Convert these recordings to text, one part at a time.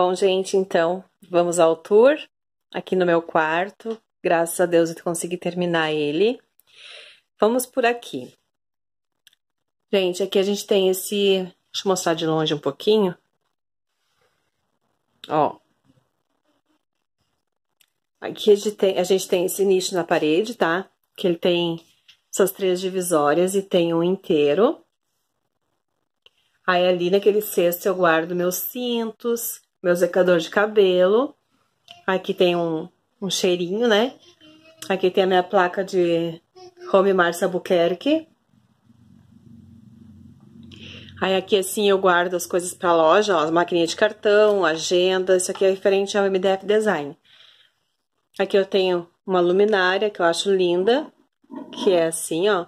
Bom, gente, então vamos ao tour aqui no meu quarto. Graças a Deus eu consegui terminar ele. Vamos por aqui. Gente, aqui a gente tem esse... Deixa eu mostrar de longe um pouquinho. Ó. Aqui a gente tem, a gente tem esse nicho na parede, tá? Que ele tem essas três divisórias e tem um inteiro. Aí, ali naquele cesto, eu guardo meus cintos, meu secador de cabelo. Aqui tem um, um cheirinho, né? Aqui tem a minha placa de Home Marcia Albuquerque. Aí aqui assim eu guardo as coisas pra loja, ó, as maquininhas de cartão, agenda, isso aqui é referente ao MDF Design. Aqui eu tenho uma luminária que eu acho linda, que é assim, ó.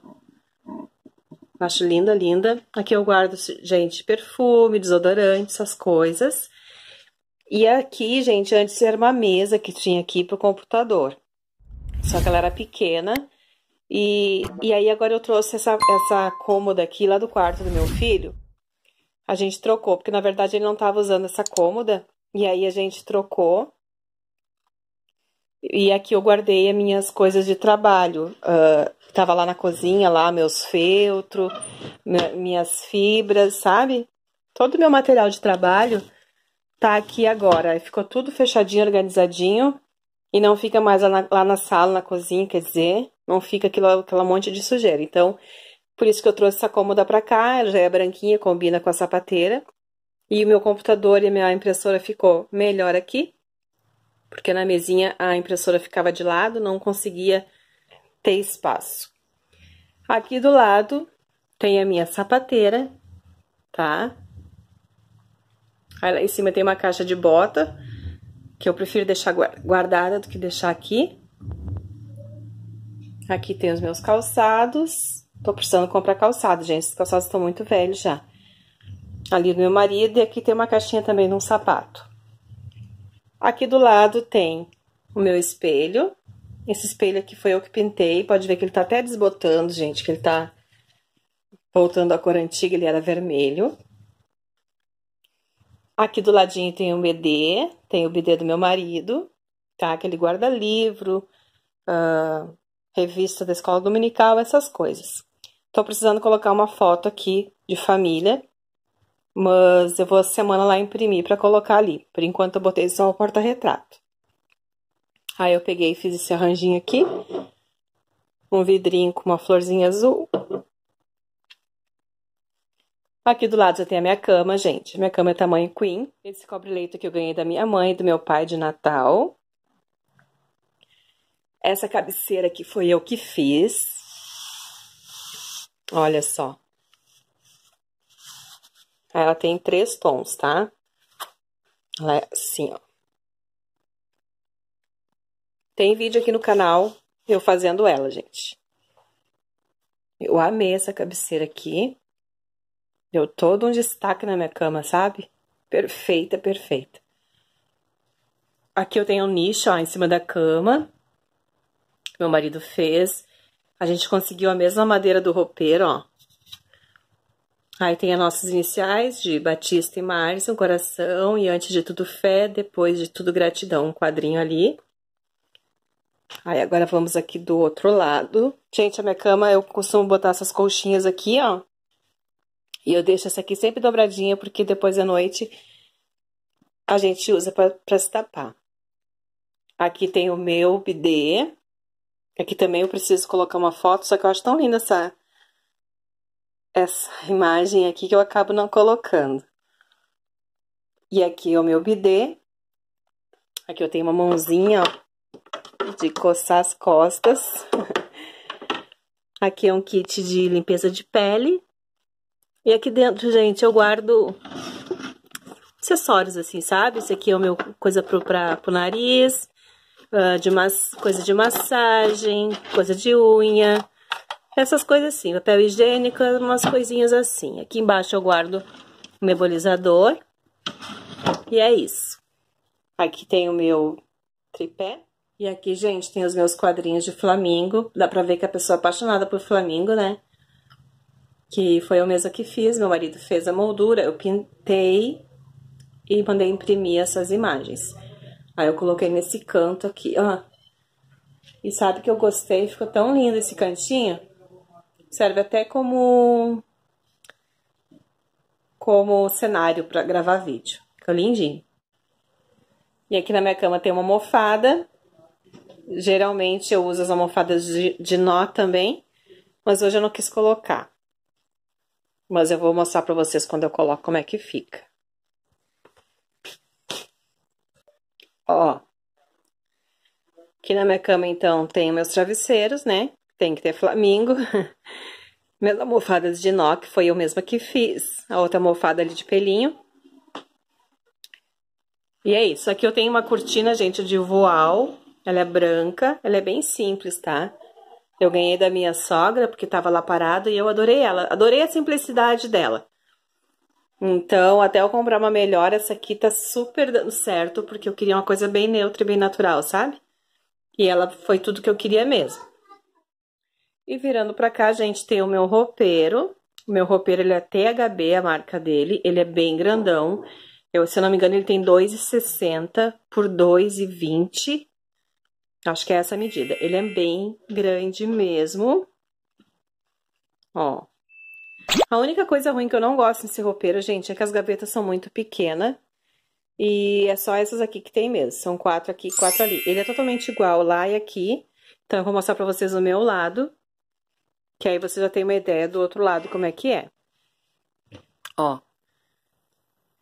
Acho linda, linda. Aqui eu guardo, gente, perfume, desodorante, essas coisas. E aqui, gente, antes era uma mesa que tinha aqui pro computador. Só que ela era pequena. E, e aí agora eu trouxe essa, essa cômoda aqui lá do quarto do meu filho. A gente trocou, porque na verdade ele não estava usando essa cômoda. E aí a gente trocou. E aqui eu guardei as minhas coisas de trabalho. Uh, tava lá na cozinha, lá meus feltro, minhas fibras, sabe? Todo o meu material de trabalho tá aqui agora. Ficou tudo fechadinho, organizadinho. E não fica mais lá na, lá na sala, na cozinha, quer dizer, não fica aquilo, aquela monte de sujeira. Então, por isso que eu trouxe essa cômoda pra cá, ela já é branquinha, combina com a sapateira. E o meu computador e a minha impressora ficou melhor aqui, porque na mesinha a impressora ficava de lado, não conseguia ter espaço. Aqui do lado tem a minha sapateira, tá? Aí lá em cima tem uma caixa de bota, que eu prefiro deixar guardada do que deixar aqui. Aqui tem os meus calçados. Tô precisando comprar calçado, gente. Os calçados estão muito velhos já. Ali do meu marido. E aqui tem uma caixinha também de um sapato. Aqui do lado tem o meu espelho. Esse espelho aqui foi eu que pintei. Pode ver que ele tá até desbotando, gente. Que ele tá voltando à cor antiga. Ele era vermelho. Aqui do ladinho tem o BD, tem o BD do meu marido, tá? Que ele guarda livro, uh, ah, revista da escola dominical, essas coisas. Tô precisando colocar uma foto aqui de família, mas eu vou a semana lá imprimir para colocar ali. Por enquanto eu botei só o porta-retrato. Aí eu peguei e fiz esse arranjinho aqui. Um vidrinho com uma florzinha azul Aqui do lado já tem a minha cama, gente. Minha cama é tamanho queen. Esse cobre-leito que eu ganhei da minha mãe e do meu pai de Natal. Essa cabeceira aqui foi eu que fiz. Olha só. Ela tem três tons, tá? Ela é assim, ó. Tem vídeo aqui no canal eu fazendo ela, gente. Eu amei essa cabeceira aqui. Deu todo um destaque na minha cama, sabe? Perfeita, perfeita. Aqui eu tenho um nicho, ó, em cima da cama. Meu marido fez. A gente conseguiu a mesma madeira do roupeiro, ó. Aí tem as nossas iniciais de Batista e Márcia, um coração e antes de tudo fé, depois de tudo gratidão, um quadrinho ali. Aí agora vamos aqui do outro lado. Gente, a minha cama eu costumo botar essas colchinhas aqui, ó. E eu deixo essa aqui sempre dobradinha, porque depois da noite a gente usa para se tapar. Aqui tem o meu bidê. Aqui também eu preciso colocar uma foto, só que eu acho tão linda essa, essa imagem aqui que eu acabo não colocando. E aqui é o meu bidê. Aqui eu tenho uma mãozinha ó, de coçar as costas. aqui é um kit de limpeza de pele. E aqui dentro, gente, eu guardo acessórios, assim, sabe? Esse aqui é o meu coisa pro, pra, pro nariz, uh, de mas, coisa de massagem, coisa de unha, essas coisas assim, papel higiênico, umas coisinhas assim. Aqui embaixo eu guardo o meu bolizador e é isso. Aqui tem o meu tripé. E aqui, gente, tem os meus quadrinhos de flamingo. Dá pra ver que a pessoa é apaixonada por flamingo, né? que foi eu mesma que fiz, meu marido fez a moldura, eu pintei e mandei imprimir essas imagens. Aí eu coloquei nesse canto aqui, ó. E sabe que eu gostei, ficou tão lindo esse cantinho. Serve até como como cenário para gravar vídeo. Ficou lindinho. E aqui na minha cama tem uma almofada. Geralmente eu uso as almofadas de, de nó também, mas hoje eu não quis colocar mas eu vou mostrar para vocês quando eu coloco como é que fica. Ó. Aqui na minha cama, então, tem meus travesseiros, né? Tem que ter flamingo. Minhas almofadas de nó, que foi eu mesma que fiz. A outra almofada ali de pelinho. E é isso. Aqui eu tenho uma cortina, gente, de voal. Ela é branca. Ela é bem simples, tá? Tá? Eu ganhei da minha sogra, porque estava lá parado, e eu adorei ela. Adorei a simplicidade dela. Então, até eu comprar uma melhor, essa aqui tá super dando certo, porque eu queria uma coisa bem neutra e bem natural, sabe? E ela foi tudo que eu queria mesmo. E virando pra cá, gente, tem o meu roupeiro. O meu roupeiro, ele é THB, a marca dele. Ele é bem grandão. Eu, se eu não me engano, ele tem 2,60 por 2,20. Acho que é essa medida. Ele é bem grande mesmo. Ó. A única coisa ruim que eu não gosto nesse roupeiro, gente, é que as gavetas são muito pequenas. E é só essas aqui que tem mesmo. São quatro aqui e quatro ali. Ele é totalmente igual lá e aqui. Então, eu vou mostrar pra vocês o meu lado. Que aí você já tem uma ideia do outro lado como é que é. Ó.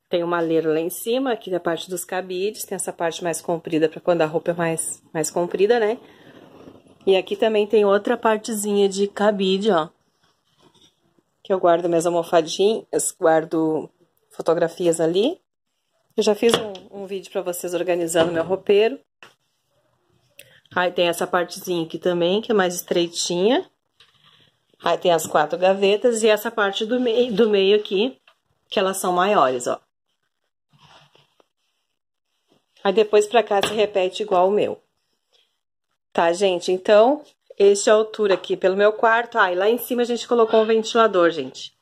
Tem uma leira lá em cima, aqui da é parte dos cabides, tem essa parte mais comprida para quando a roupa é mais, mais comprida, né? E aqui também tem outra partezinha de cabide, ó. Que eu guardo minhas almofadinhas, guardo fotografias ali. Eu já fiz um, um vídeo para vocês organizando meu roupeiro. Aí tem essa partezinha aqui também, que é mais estreitinha. Aí tem as quatro gavetas e essa parte do meio, do meio aqui, que elas são maiores, ó. Aí depois para cá se repete igual o meu. Tá, gente? Então, este é a altura aqui pelo meu quarto. Ah, e lá em cima a gente colocou um ventilador, gente.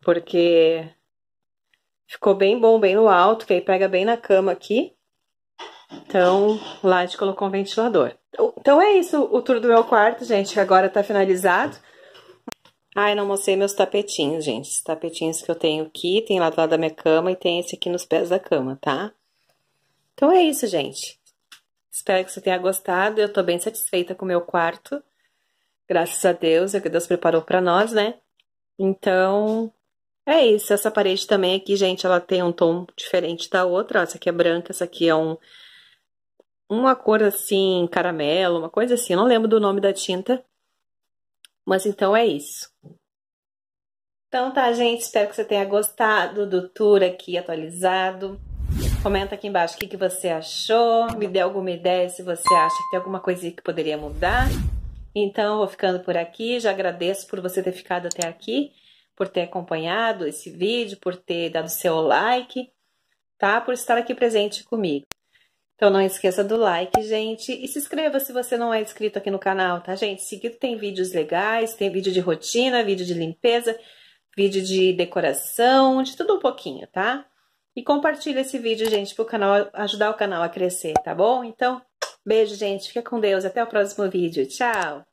Porque ficou bem bom, bem no alto, que aí pega bem na cama aqui. Então, lá a gente colocou um ventilador. Então é isso o tour do meu quarto, gente, que agora tá finalizado. Ai, não mostrei meus tapetinhos, gente. Os tapetinhos que eu tenho aqui, tem lá do lado da minha cama e tem esse aqui nos pés da cama, tá? Então é isso, gente. Espero que você tenha gostado. Eu tô bem satisfeita com o meu quarto. Graças a Deus, é o que Deus preparou para nós, né? Então, é isso. Essa parede também aqui, gente, ela tem um tom diferente da outra. Ó, essa aqui é branca, essa aqui é um uma cor assim, caramelo, uma coisa assim. Eu não lembro do nome da tinta. Mas então é isso. Então tá, gente. Espero que você tenha gostado do tour aqui atualizado. Comenta aqui embaixo o que, que você achou, me dê alguma ideia se você acha que tem alguma coisinha que poderia mudar. Então, vou ficando por aqui. Já agradeço por você ter ficado até aqui, por ter acompanhado esse vídeo, por ter dado seu like, tá? Por estar aqui presente comigo. Então, não esqueça do like, gente. E se inscreva se você não é inscrito aqui no canal, tá, gente? Seguido tem vídeos legais, tem vídeo de rotina, vídeo de limpeza, vídeo de decoração, de tudo um pouquinho, tá? E compartilha esse vídeo, gente, pro canal, ajudar o canal a crescer, tá bom? Então, beijo, gente. Fica com Deus. Até o próximo vídeo. Tchau!